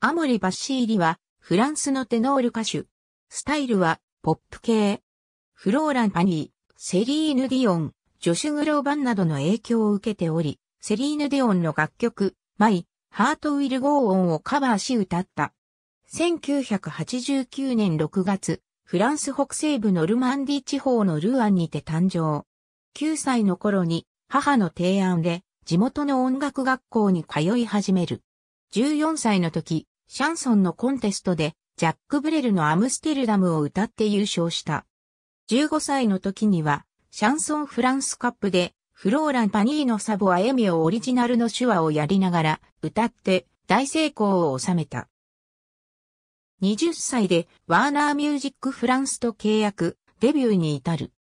アモリ・バッシーリは、フランスのテノール歌手。スタイルは、ポップ系。フローラン・パニー、セリーヌ・ディオン、ジョシュ・グローバンなどの影響を受けており、セリーヌ・ディオンの楽曲、マイ、ハート・ウィル・ゴー・オンをカバーし歌った。1989年6月、フランス北西部のルマンディ地方のルアンにて誕生。9歳の頃に母の提案で地元の音楽学校に通い始める。14歳の時、シャンソンのコンテストで、ジャック・ブレルのアムステルダムを歌って優勝した。15歳の時には、シャンソンフランスカップで、フローラン・パニーのサボアエミオオリジナルの手話をやりながら、歌って、大成功を収めた。20歳で、ワーナーミュージックフランスと契約、デビューに至る。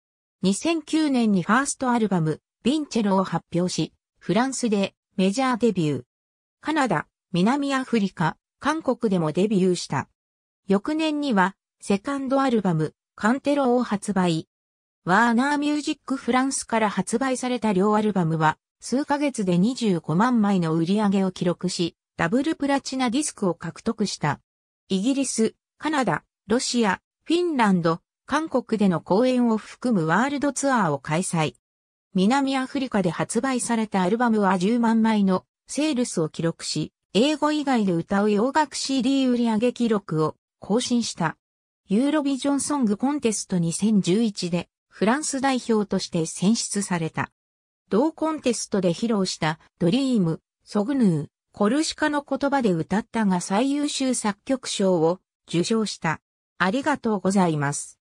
2009年にファーストアルバム、ヴィンチェロを発表し、フランスでメジャーデビュー。カナダ、南アフリカ、韓国でもデビューした。翌年には、セカンドアルバム、カンテロを発売。ワーナーミュージックフランスから発売された両アルバムは、数ヶ月で25万枚の売り上げを記録し、ダブルプラチナディスクを獲得した。イギリス、カナダ、ロシア、フィンランド、韓国での公演を含むワールドツアーを開催。南アフリカで発売されたアルバムは10万枚のセールスを記録し、英語以外で歌う洋楽 CD 売上記録を更新した。ユーロビジョンソングコンテスト2011でフランス代表として選出された。同コンテストで披露したドリーム、ソグヌー、コルシカの言葉で歌ったが最優秀作曲賞を受賞した。ありがとうございます。